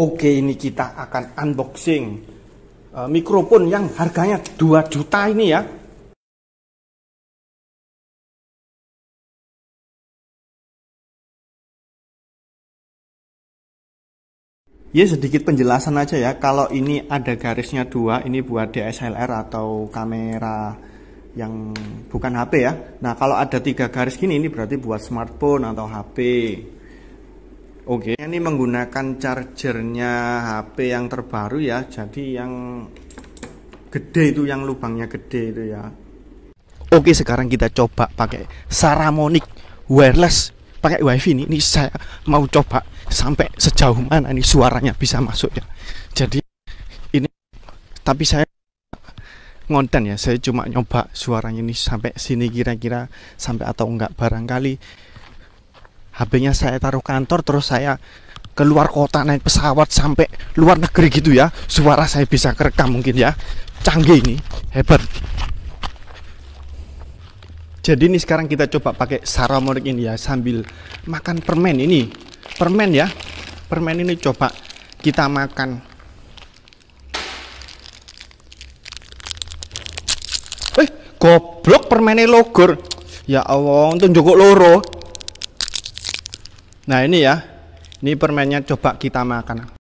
Oke ini kita akan unboxing uh, mikrofon yang harganya 2 juta ini ya Ya sedikit penjelasan aja ya kalau ini ada garisnya dua ini buat DSLR atau kamera yang bukan HP ya Nah kalau ada tiga garis gini ini berarti buat smartphone atau HP Oke, okay. ini menggunakan chargernya HP yang terbaru ya. Jadi yang gede itu yang lubangnya gede itu ya. Oke, sekarang kita coba pakai Saramonic wireless pakai wifi ini. Ini saya mau coba sampai sejauh mana ini suaranya bisa masuk ya. Jadi ini tapi saya ngonten ya saya cuma nyoba suaranya ini sampai sini kira-kira sampai atau enggak barangkali HP-nya saya taruh kantor terus saya keluar kota naik pesawat sampai luar negeri gitu ya suara saya bisa kerekam mungkin ya canggih ini hebat jadi ini sekarang kita coba pakai saramorik ini ya sambil makan permen ini permen ya permen ini coba kita makan eh goblok permennya logor ya Allah untuk jokok loro Nah ini ya, ini permennya coba kita makan.